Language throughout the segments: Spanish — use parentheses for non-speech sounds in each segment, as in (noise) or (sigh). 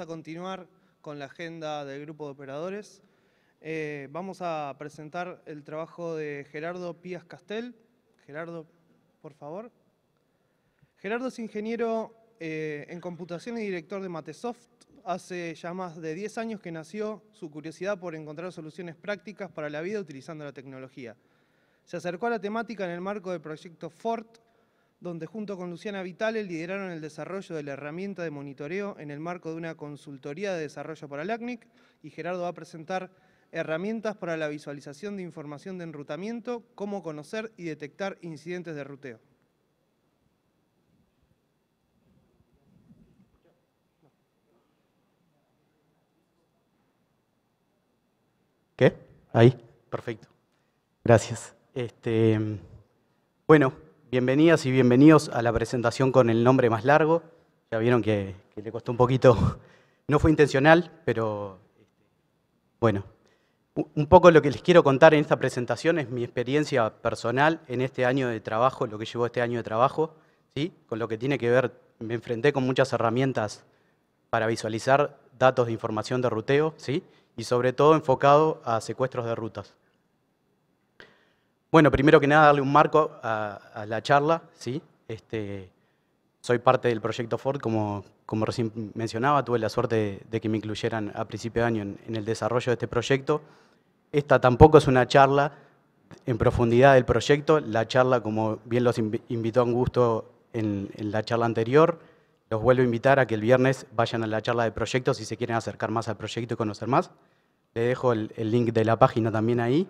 a continuar con la agenda del grupo de operadores. Eh, vamos a presentar el trabajo de Gerardo Pías Castel. Gerardo, por favor. Gerardo es ingeniero eh, en computación y director de Matesoft. Hace ya más de 10 años que nació su curiosidad por encontrar soluciones prácticas para la vida utilizando la tecnología. Se acercó a la temática en el marco del proyecto FORT, donde junto con Luciana Vitale lideraron el desarrollo de la herramienta de monitoreo en el marco de una consultoría de desarrollo para el y Gerardo va a presentar herramientas para la visualización de información de enrutamiento, cómo conocer y detectar incidentes de ruteo. ¿Qué? Ahí, perfecto. Gracias. Este, bueno, Bienvenidas y bienvenidos a la presentación con el nombre más largo. Ya vieron que, le costó un poquito, no fue intencional, pero este, bueno. Un poco lo que les quiero contar en esta presentación es mi experiencia personal en este año de trabajo, lo que llevó este año de trabajo, ¿sí? con lo que tiene que ver, me enfrenté con muchas herramientas para visualizar datos de información de ruteo, ¿sí? y sobre todo enfocado a secuestros de rutas. Bueno, primero que nada, darle un marco a, la charla. ¿sí? Este, soy parte del proyecto Ford, como, como recién mencionaba, tuve la suerte de, que me incluyeran a principio de año en, el desarrollo de este proyecto. Esta tampoco es una charla en profundidad del proyecto, la charla, como bien los invitó Angusto en, en la charla anterior, los vuelvo a invitar a que el viernes vayan a la charla de proyectos si se quieren acercar más al proyecto y conocer más. Le dejo el link de la página también ahí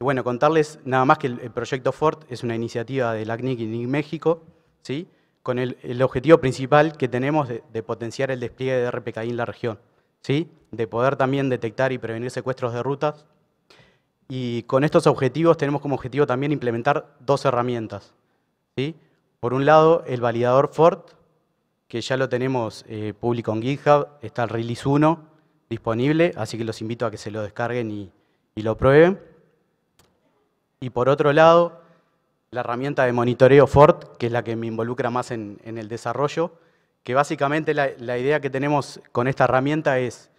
bueno, contarles nada más que el, proyecto Ford es una iniciativa del ACNIC en México, ¿sí? con el, objetivo principal que tenemos de, potenciar el despliegue de RPKI en la región, ¿sí? de poder también detectar y prevenir secuestros de rutas. Y con estos objetivos tenemos como objetivo también implementar dos herramientas. ¿sí? Por un lado, el validador Ford, que ya lo tenemos eh, público en GitHub, está el release 1 disponible, así que los invito a que se lo descarguen y, y lo prueben. Y por otro lado, la herramienta de monitoreo Ford, que es la que me involucra más en, el desarrollo, que básicamente la, idea que tenemos con esta herramienta es,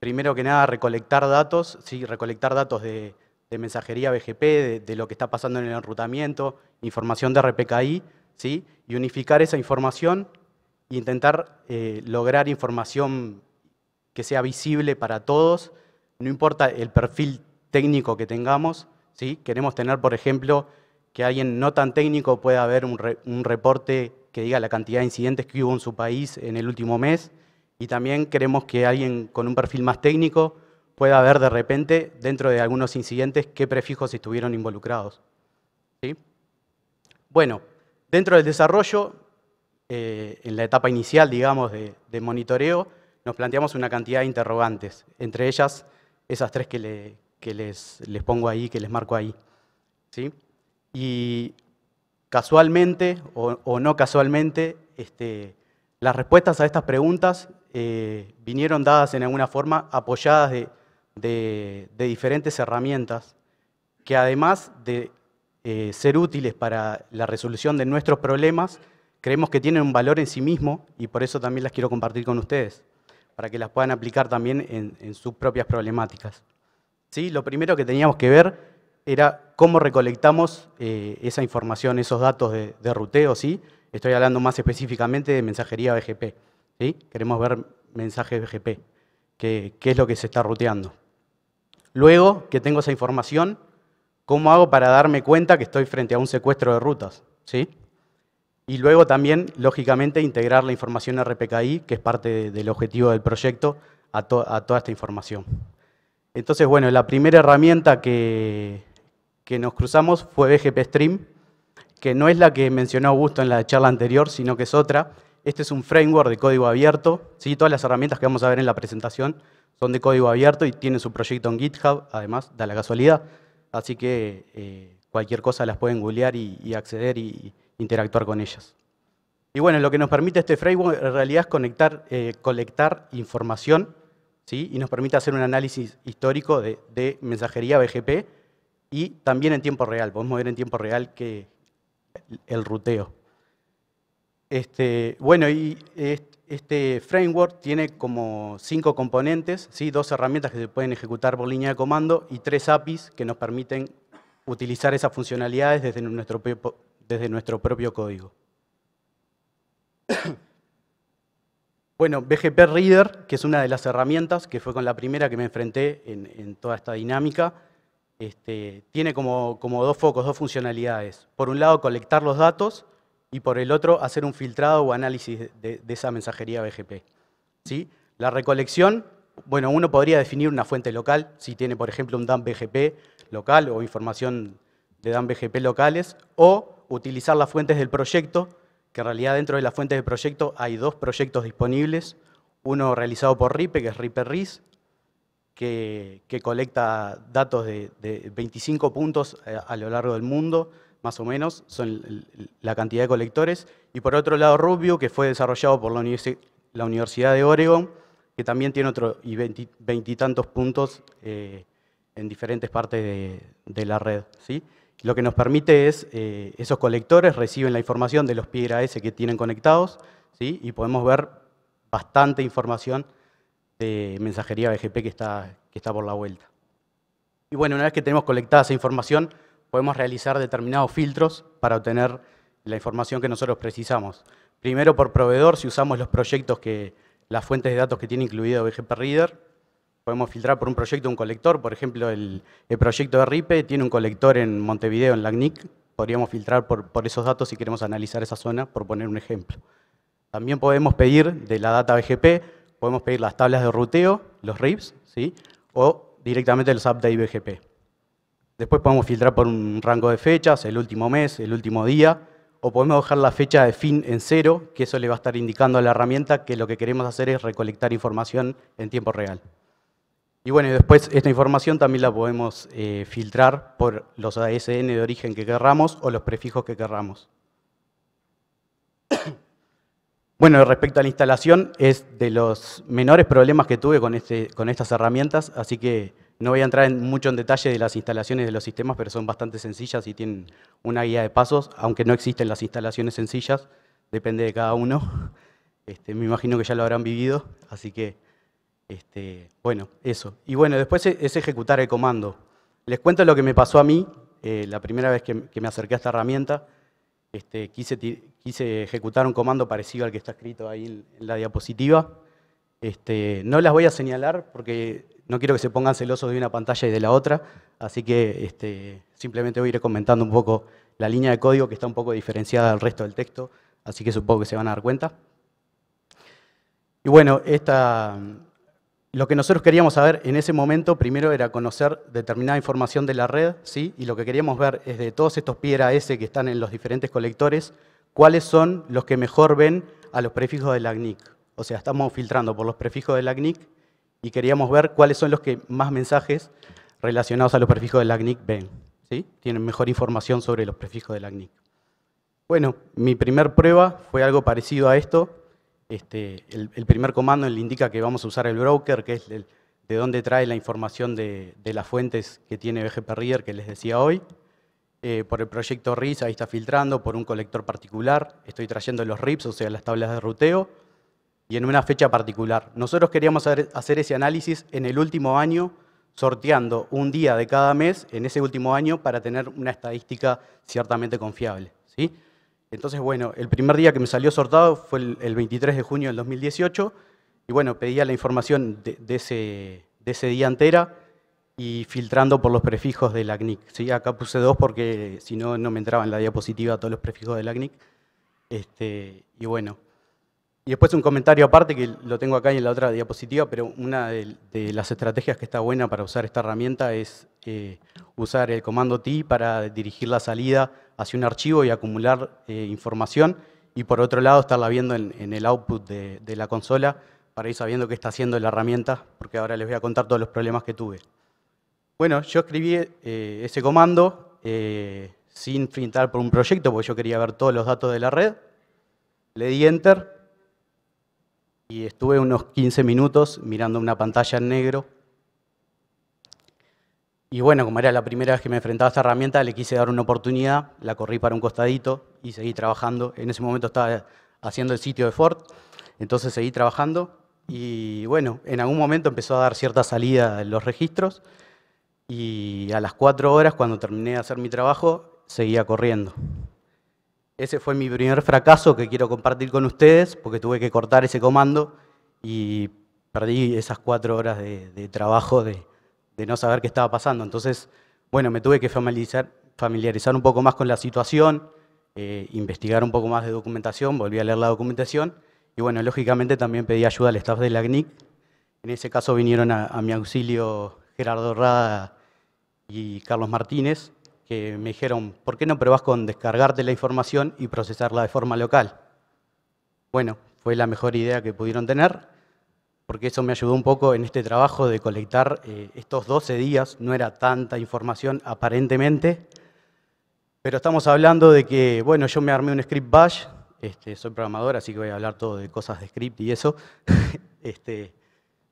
primero que nada, recolectar datos, sí, recolectar datos de, mensajería BGP, de, lo que está pasando en el enrutamiento, información de RPKI, ¿sí? y unificar esa información e intentar eh, lograr información que sea visible para todos, no importa el perfil técnico que tengamos, Queremos tener, por ejemplo, que alguien no tan técnico pueda ver un, reporte que diga la cantidad de incidentes que hubo en su país en el último mes. Y también queremos que alguien con un perfil más técnico pueda ver de repente, dentro de algunos incidentes, qué prefijos estuvieron involucrados. Bueno, dentro del desarrollo, eh, en la etapa inicial, digamos, de, de, monitoreo, nos planteamos una cantidad de interrogantes, entre ellas esas tres que, le, que les, pongo ahí, que les marco ahí. ¿sí? Y casualmente o, no casualmente, este, las respuestas a estas preguntas eh, vinieron dadas en alguna forma apoyadas de, diferentes herramientas que además de eh, ser útiles para la resolución de nuestros problemas, creemos que tienen un valor en sí mismo y por eso también las quiero compartir con ustedes, para que las puedan aplicar también en sus propias problemáticas. Lo primero que teníamos que ver era cómo recolectamos eh, esa información, esos datos de, ruteo, ¿sí? Estoy hablando más específicamente de mensajería BGP, ¿sí? Queremos ver mensajes BGP, qué es lo que se está ruteando. Luego que tengo esa información, ¿cómo hago para darme cuenta que estoy frente a un secuestro de rutas? ¿Sí? Y luego también, lógicamente, integrar la información RPKI, que es parte del objetivo del proyecto, a toda esta información. Entonces, bueno, la primera herramienta que, nos cruzamos fue BGP Stream, que no es la que mencionó Augusto en la charla anterior, sino que es otra. Este es un framework de código abierto. ¿sí? Todas las herramientas que vamos a ver en la presentación son de código abierto y tienen su proyecto en GitHub, además, da la casualidad. Así que eh, cualquier cosa las pueden googlear y, acceder y, interactuar con ellas. Y bueno, lo que nos permite este framework en realidad es conectar, eh, colectar información y nos permite hacer un análisis histórico de, mensajería BGP y también en tiempo real. Podemos ver en tiempo real que el ruteo. Este, bueno, y este framework tiene como cinco componentes, ¿sí? dos herramientas que se pueden ejecutar por línea de comando y tres APIs que nos permiten utilizar esas funcionalidades desde nuestro, desde nuestro propio código. Bueno, BGP Reader, que es una de las herramientas, que fue con la primera que me enfrenté en, toda esta dinámica, este, tiene como, dos focos, dos funcionalidades. Por un lado, colectar los datos y por el otro, hacer un filtrado o análisis de, esa mensajería BGP. La recolección, bueno, uno podría definir una fuente local, si tiene, por ejemplo, un DAM BGP local o información de DAM BGP locales, o utilizar las fuentes del proyecto que en realidad dentro de las fuentes de proyecto hay dos proyectos disponibles, uno realizado por RIPE, que es RIPE que, colecta datos de, 25 puntos eh, a, lo largo del mundo, más o menos, son la cantidad de colectores, y por otro lado Rubio, que fue desarrollado por la, Universidad de Oregon, que también tiene otro y veintitantos puntos eh, en diferentes partes de, de la red. ¿sí? Lo que nos permite es, eh, esos colectores reciben la información de los PIRAS que tienen conectados ¿sí? y podemos ver bastante información de mensajería BGP que está, que está por la vuelta. Y bueno, una vez que tenemos colectada esa información, podemos realizar determinados filtros para obtener la información que nosotros precisamos. Primero por proveedor, si usamos los proyectos que, las fuentes de datos que tiene incluido BGP Reader, podemos filtrar por un proyecto, un colector. Por ejemplo, el, proyecto de RIPE tiene un colector en Montevideo, en LACNIC. Podríamos filtrar por, esos datos si queremos analizar esa zona, por poner un ejemplo. También podemos pedir de la data BGP, podemos pedir las tablas de ruteo, los RIPs, ¿sí? o directamente los de BGP. Después podemos filtrar por un rango de fechas, el último mes, el último día, o podemos dejar la fecha de fin en cero, que eso le va a estar indicando a la herramienta que lo que queremos hacer es recolectar información en tiempo real. Y bueno, después esta información también la podemos eh, filtrar por los ASN de origen que querramos o los prefijos que querramos. (coughs) Bueno, respecto a la instalación, es de los menores problemas que tuve con, este, con estas herramientas, así que no voy a entrar en mucho en detalle de las instalaciones de los sistemas, pero son bastante sencillas y tienen una guía de pasos, aunque no existen las instalaciones sencillas, depende de cada uno. (laughs) Este, me imagino que ya lo habrán vivido, así que este, bueno, eso. Y bueno, después e-, es ejecutar el comando. Les cuento lo que me pasó a mí eh, la primera vez que, me acerqué a esta herramienta. Este, quise, quise, ejecutar un comando parecido al que está escrito ahí en, la diapositiva. Este, no las voy a señalar porque no quiero que se pongan celosos de una pantalla y de la otra, así que simplemente voy a ir comentando un poco la línea de código que está un poco diferenciada del resto del texto, así que supongo que se van a dar cuenta. Y bueno, esta, lo que nosotros queríamos saber en ese momento primero era conocer determinada información de la red, ¿sí? y lo que queríamos ver es de todos estos PIRAS S que están en los diferentes colectores, cuáles son los que mejor ven a los prefijos de la O sea, estamos filtrando por los prefijos de la y queríamos ver cuáles son los que más mensajes relacionados a los prefijos de la ven. ¿sí? Tienen mejor información sobre los prefijos de la Bueno, mi primer prueba fue algo parecido a esto, este, el, primer comando le indica que vamos a usar el broker, que es de donde trae la información de, las fuentes que tiene BGP Reader, que les decía hoy. Eh, por el proyecto RIS, ahí está filtrando, por un colector particular, estoy trayendo los RIPs, o sea, las tablas de ruteo, y en una fecha particular. Nosotros queríamos hacer ese análisis en el último año, sorteando un día de cada mes en ese último año para tener una estadística ciertamente confiable. ¿sí? Entonces, bueno, el primer día que me salió sortado fue el, 23 de junio del 2018 y bueno, pedía la información de, ese, día entera y filtrando por los prefijos de la CNIC. ¿sí? Acá puse dos porque si no, no me entraba en la diapositiva todos los prefijos de la CNIC. Este, y bueno, y después un comentario aparte que lo tengo acá en la otra diapositiva, pero una de, las estrategias que está buena para usar esta herramienta es eh, usar el comando T para dirigir la salida hacia un archivo y acumular eh, información. Y por otro lado, estarla viendo en, el output de, la consola para ir sabiendo qué está haciendo la herramienta, porque ahora les voy a contar todos los problemas que tuve. Bueno, yo escribí eh, ese comando sin printar por un proyecto, porque yo quería ver todos los datos de la red. Le di Enter y estuve unos 15 minutos mirando una pantalla en negro. Y bueno, como era la primera vez que me enfrentaba a esta herramienta, le quise dar una oportunidad, la corrí para un costadito y seguí trabajando. En ese momento estaba haciendo el sitio de Ford, entonces seguí trabajando y bueno, en algún momento empezó a dar cierta salida en los registros y a las 4 horas, cuando terminé de hacer mi trabajo, seguía corriendo. Ese fue mi primer fracaso que quiero compartir con ustedes, porque tuve que cortar ese comando y perdí esas cuatro horas de, trabajo de, no saber qué estaba pasando. Entonces, bueno, me tuve que familiarizar, un poco más con la situación, eh, investigar un poco más de documentación, volví a leer la documentación y bueno, lógicamente también pedí ayuda al staff de la CNIC. En ese caso vinieron a mi auxilio Gerardo Rada y Carlos Martínez, que me dijeron, ¿por qué no probás con descargarte la información y procesarla de forma local? Bueno, fue la mejor idea que pudieron tener, porque eso me ayudó un poco en este trabajo de colectar eh, estos 12 días, no era tanta información aparentemente, pero estamos hablando de que, bueno, yo me armé un script bash, este, soy programador, así que voy a hablar todo de cosas de script y eso. (laughs) Este,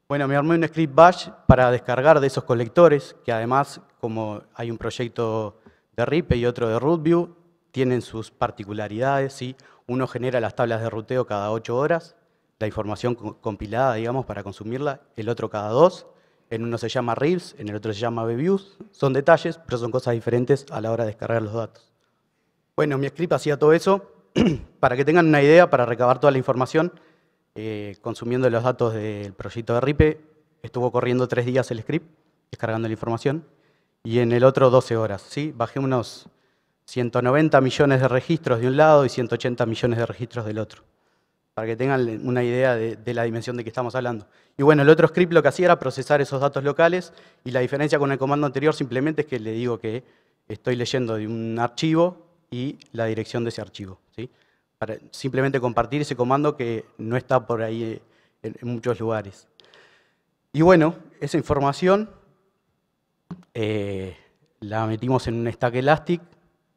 bueno, me armé un script bash para descargar de esos colectores, que además, como hay un proyecto de Ripe y otro de Rootview tienen sus particularidades, ¿sí? Uno genera las tablas de ruteo cada ocho horas, la información compilada, digamos, para consumirla, el otro cada dos. En uno se llama RIPS, en el otro se llama BViews. Son detalles, pero son cosas diferentes a la hora de descargar los datos. Bueno, mi script hacía todo eso. (clears throat) para que tengan una idea, para recabar toda la información, eh, consumiendo los datos del proyecto de RIPE, estuvo corriendo tres días el script, descargando la información y en el otro 12 horas. ¿sí? Bajé unos 190 millones de registros de un lado y 180 millones de registros del otro, para que tengan una idea de, la dimensión de que estamos hablando. Y bueno, el otro script lo que hacía era procesar esos datos locales y la diferencia con el comando anterior simplemente es que le digo que estoy leyendo de un archivo y la dirección de ese archivo. ¿sí? Para simplemente compartir ese comando que no está por ahí eh, en, en muchos lugares. Y bueno, esa información eh, la metimos en un stack Elastic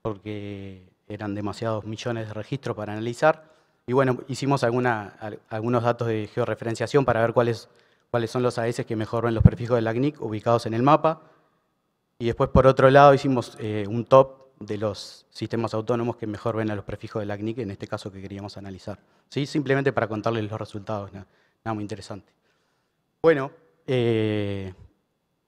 porque eran demasiados millones de registros para analizar. Y bueno, hicimos algunos datos de georreferenciación para ver cuáles, cuáles son los AS que mejor ven los prefijos de la CNIC ubicados en el mapa. Y después, por otro lado, hicimos eh, un top de los sistemas autónomos que mejor ven a los prefijos de la CNIC, en este caso que queríamos analizar. ¿Sí? Simplemente para contarles los resultados, nada, muy interesante. Bueno, eh,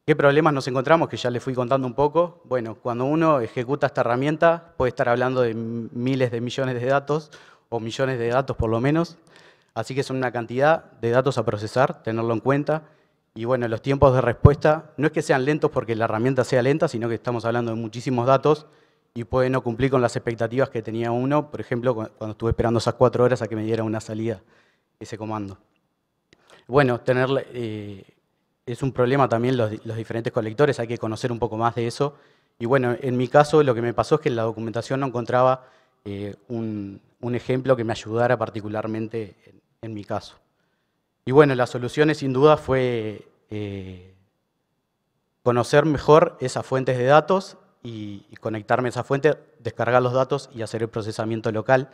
¿Qué problemas nos encontramos? Que ya les fui contando un poco. Bueno, cuando uno ejecuta esta herramienta, puede estar hablando de miles de millones de datos, o millones de datos por lo menos. Así que son una cantidad de datos a procesar, tenerlo en cuenta. Y bueno, los tiempos de respuesta no es que sean lentos porque la herramienta sea lenta, sino que estamos hablando de muchísimos datos y puede no cumplir con las expectativas que tenía uno, por ejemplo, cuando estuve esperando esas cuatro horas a que me diera una salida ese comando. Bueno, tener eh, es un problema también los, diferentes colectores, hay que conocer un poco más de eso. Y bueno, en mi caso lo que me pasó es que en la documentación no encontraba eh, un, ejemplo que me ayudara particularmente en, mi caso. Y bueno, la solución sin duda fue eh, conocer mejor esas fuentes de datos y conectarme a esa fuente, descargar los datos y hacer el procesamiento local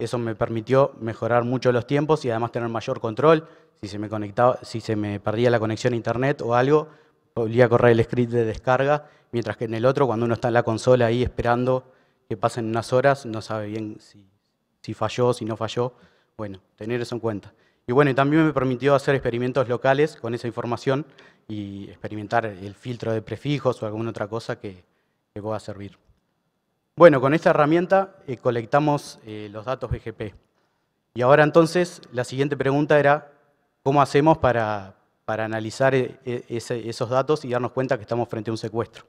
eso me permitió mejorar mucho los tiempos y además tener mayor control. Si se me, conectaba, si se me perdía la conexión a internet o algo, podía correr el script de descarga, mientras que en el otro, cuando uno está en la consola ahí esperando que pasen unas horas, no sabe bien si, falló o si no falló. Bueno, tener eso en cuenta. Y bueno, también me permitió hacer experimentos locales con esa información y experimentar el filtro de prefijos o alguna otra cosa que, que pueda servir. Bueno, con esta herramienta eh, colectamos eh, los datos BGP. Y ahora entonces la siguiente pregunta era, ¿cómo hacemos para, analizar eh, e, esos datos y darnos cuenta que estamos frente a un secuestro?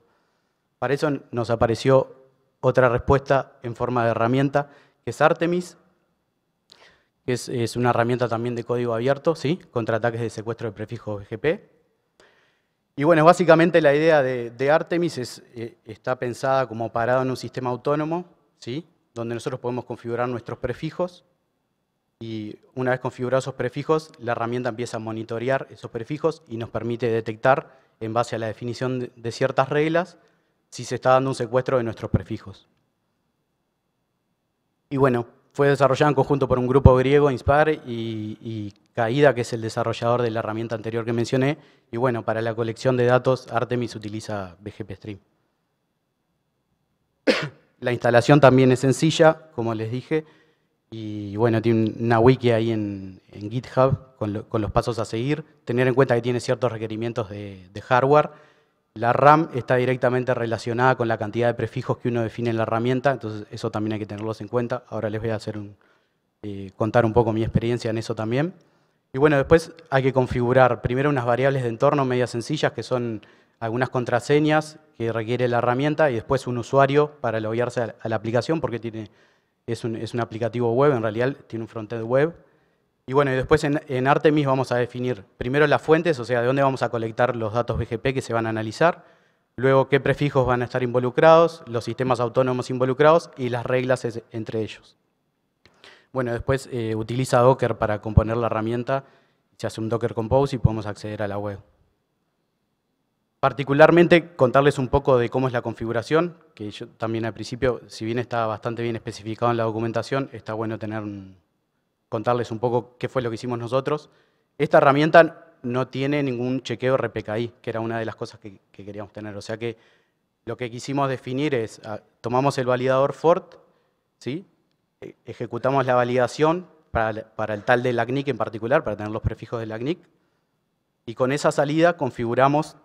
Para eso nos apareció otra respuesta en forma de herramienta, que es Artemis, que es, una herramienta también de código abierto, ¿sí? contra ataques de secuestro de prefijos BGP. Y bueno, básicamente la idea de, Artemis eh, está pensada como parada en un sistema autónomo, ¿sí? donde nosotros podemos configurar nuestros prefijos y una vez configurados esos prefijos, la herramienta empieza a monitorear esos prefijos y nos permite detectar, en base a la definición de ciertas reglas, si se está dando un secuestro de nuestros prefijos. Y bueno, fue desarrollado en conjunto por un grupo griego, INSPAR, y, Caída, que es el desarrollador de la herramienta anterior que mencioné. Y bueno, para la colección de datos, Artemis utiliza BGP Stream. (coughs) la instalación también es sencilla, como les dije, y bueno, tiene una wiki ahí en, GitHub con, los pasos a seguir. Tener en cuenta que tiene ciertos requerimientos de hardware, la RAM está directamente relacionada con la cantidad de prefijos que uno define en la herramienta, entonces eso también hay que tenerlos en cuenta. Ahora les voy a hacer eh, contar un poco mi experiencia en eso también. Y bueno, después hay que configurar primero unas variables de entorno medias sencillas que son algunas contraseñas que requiere la herramienta y después un usuario para loguearse a la aplicación porque tiene, es, un, es un aplicativo web, en realidad tiene un frontend web. Y bueno, y después en, Artemis vamos a definir primero las fuentes, o sea, de dónde vamos a colectar los datos BGP que se van a analizar, luego qué prefijos van a estar involucrados, los sistemas autónomos involucrados y las reglas entre ellos. Bueno, después eh, utiliza Docker para componer la herramienta, se hace un Docker Compose y podemos acceder a la web. Particularmente, contarles un poco de cómo es la configuración, que yo también al principio, si bien está bastante bien especificado en la documentación, está bueno tener un contarles un poco qué fue lo que hicimos nosotros. Esta herramienta no tiene ningún chequeo RPKI, que era una de las cosas que, queríamos tener. O sea que lo que quisimos definir es, ah, tomamos el validador FORT, ¿sí? E, ejecutamos la validación para, el tal la ACNIC en particular, para tener los prefijos la ACNIC, y con esa salida configuramos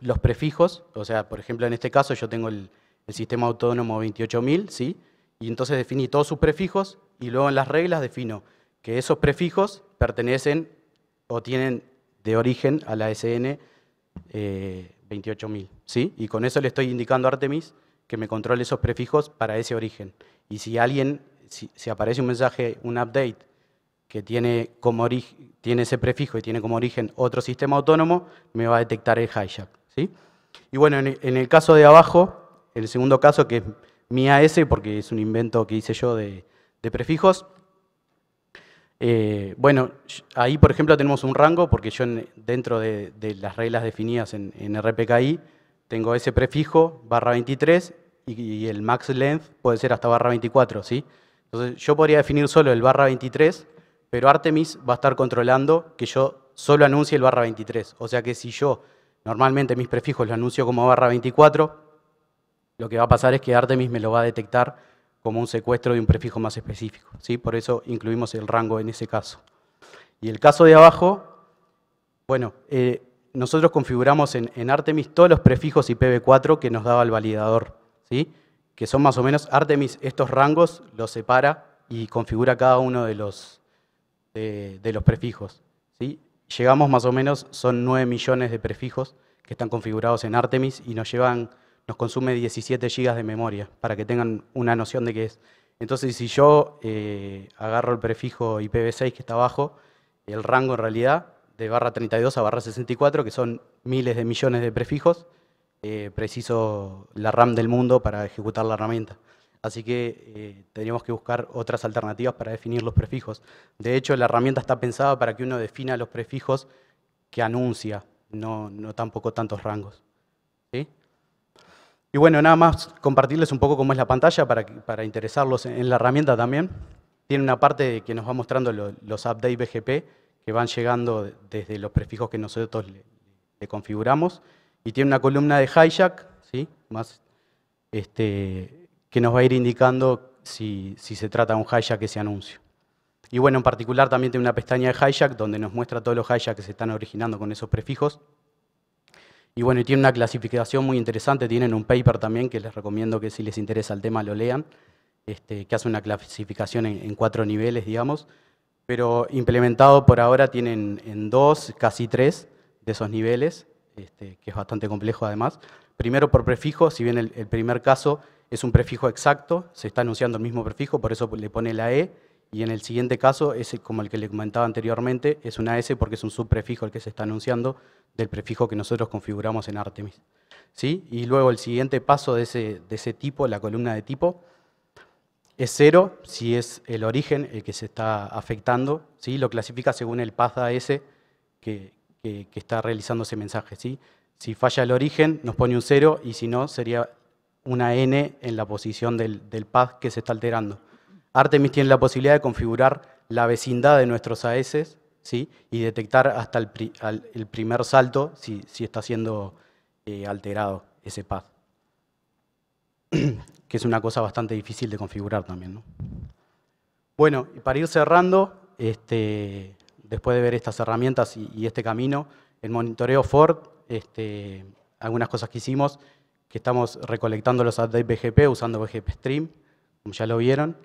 los prefijos, o sea, por ejemplo, en este caso yo tengo el, el sistema autónomo 28000, ¿sí? y entonces definí todos sus prefijos y luego en las reglas defino que esos prefijos pertenecen o tienen de origen a la SN 28.000, eh, ¿sí? Y con eso le estoy indicando a Artemis que me controle esos prefijos para ese origen. Y si alguien, si, aparece un mensaje, un update, que tiene, como tiene ese prefijo y tiene como origen otro sistema autónomo, me va a detectar el hijack, ¿sí? Y bueno, en, el caso de abajo, el segundo caso que mi AS, porque es un invento que hice yo de, prefijos. Eh, bueno, ahí por ejemplo tenemos un rango, porque yo dentro de, las reglas definidas en, RPKI, tengo ese prefijo, barra 23, y, el max length puede ser hasta barra 24, ¿sí? Entonces yo podría definir solo el barra 23, pero Artemis va a estar controlando que yo solo anuncie el barra 23. O sea que si yo normalmente mis prefijos los anuncio como barra 24, lo que va a pasar es que Artemis me lo va a detectar como un secuestro de un prefijo más específico. ¿sí? Por eso incluimos el rango en ese caso. Y el caso de abajo, bueno, eh, nosotros configuramos en, Artemis todos los prefijos IPv4 que nos daba el validador, ¿sí? que son más o menos, Artemis estos rangos los separa y configura cada uno de los, de, los prefijos. ¿sí? Llegamos más o menos, son 9 millones de prefijos que están configurados en Artemis y nos llevan nos consume 17 GB de memoria, para que tengan una noción de qué es. Entonces, si yo eh, agarro el prefijo IPv6 que está abajo, el rango en realidad de barra 32 a barra 64, que son miles de millones de prefijos, eh, preciso la RAM del mundo para ejecutar la herramienta. Así que eh, tenemos que buscar otras alternativas para definir los prefijos. De hecho, la herramienta está pensada para que uno defina los prefijos que anuncia, no, no tampoco tantos rangos. ¿Sí? Y bueno, nada más compartirles un poco cómo es la pantalla para, para interesarlos en la herramienta también. Tiene una parte que nos va mostrando los, updates BGP que van llegando desde los prefijos que nosotros le, configuramos. Y tiene una columna de hijack, ¿sí? más, este, que nos va a ir indicando si, si se trata de un hijack ese anuncio. Y bueno, en particular también tiene una pestaña de hijack donde nos muestra todos los hijacks que se están originando con esos prefijos y bueno, y tiene una clasificación muy interesante, tienen un paper también que les recomiendo que si les interesa el tema lo lean, este, que hace una clasificación en, cuatro niveles, digamos, pero implementado por ahora tienen en dos, casi tres de esos niveles, este, que es bastante complejo además. Primero por prefijo, si bien el primer caso es un prefijo exacto, se está anunciando el mismo prefijo, por eso le pone la E, y en el siguiente caso, es como el que le comentaba anteriormente, es una S porque es un subprefijo el que se está anunciando del prefijo que nosotros configuramos en Artemis. ¿Sí? Y luego el siguiente paso de ese, de ese tipo, la columna de tipo, es cero si es el origen el que se está afectando, ¿sí? lo clasifica según el path AS que, que, está realizando ese mensaje. ¿sí? Si falla el origen, nos pone un cero y si no, sería una n en la posición del, del path que se está alterando. Artemis tiene la posibilidad de configurar la vecindad de nuestros AS ¿sí? y detectar hasta el, primer salto si, está siendo eh, alterado ese path, (clears throat) que es una cosa bastante difícil de configurar también. Bueno, Bueno, para ir cerrando, este, después de ver estas herramientas y, este camino, el monitoreo Ford, este, algunas cosas que hicimos, que estamos recolectando los updates BGP usando BGP Stream, como ya lo vieron.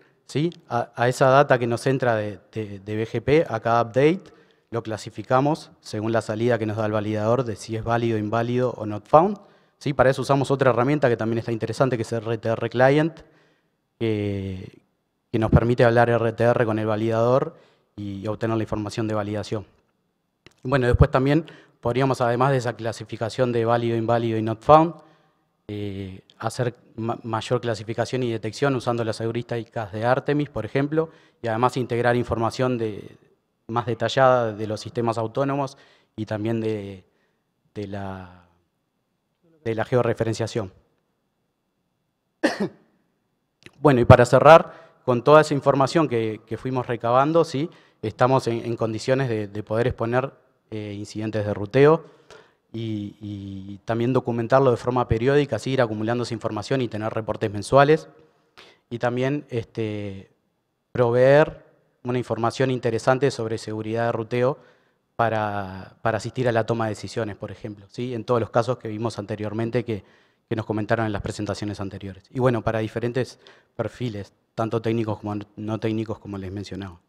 A, esa data que nos entra de, BGP, a cada update, lo clasificamos según la salida que nos da el validador de si es válido, inválido o not found. ¿sí? Para eso usamos otra herramienta que también está interesante, que es RTR Client, que, nos permite hablar RTR con el validador y obtener la información de validación. Bueno, después también podríamos, además de esa clasificación de válido, inválido y not found, eh, hacer mayor clasificación y detección usando las heurísticas de Artemis, por ejemplo, y además integrar información de, más detallada de los sistemas autónomos y también de, la, de la georreferenciación. (coughs) Bueno, y para cerrar, con toda esa información que, fuimos recabando, ¿sí? estamos en, condiciones de, poder exponer eh, incidentes de ruteo y, también documentarlo de forma periódica, así ir acumulando esa información y tener reportes mensuales. Y también este, proveer una información interesante sobre seguridad de ruteo para, asistir a la toma de decisiones, por ejemplo, ¿sí? en todos los casos que vimos anteriormente que, que nos comentaron en las presentaciones anteriores. Y bueno, para diferentes perfiles, tanto técnicos como no técnicos como les mencionaba.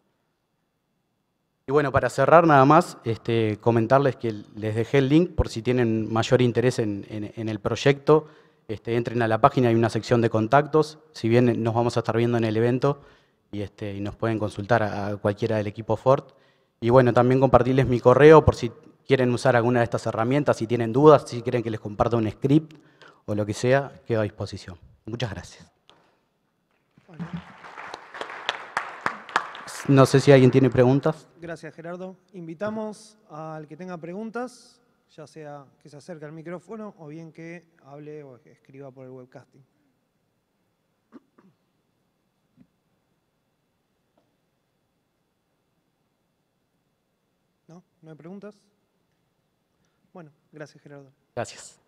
Y bueno, para cerrar nada más, este, comentarles que les dejé el link por si tienen mayor interés en, el proyecto. Este, entren a la página, hay una sección de contactos. Si bien nos vamos a estar viendo en el evento y, este, nos pueden consultar a, cualquiera del equipo Ford. Y bueno, también compartirles mi correo por si quieren usar alguna de estas herramientas, si tienen dudas, si quieren que les comparta un script o lo que sea, quedo a disposición. Muchas gracias. No sé si alguien tiene preguntas. Gracias, Gerardo. Invitamos al que tenga preguntas, ya sea que se acerque al micrófono o bien que hable o escriba por el webcasting. ¿No? ¿No hay preguntas? Bueno, gracias, Gerardo. Gracias.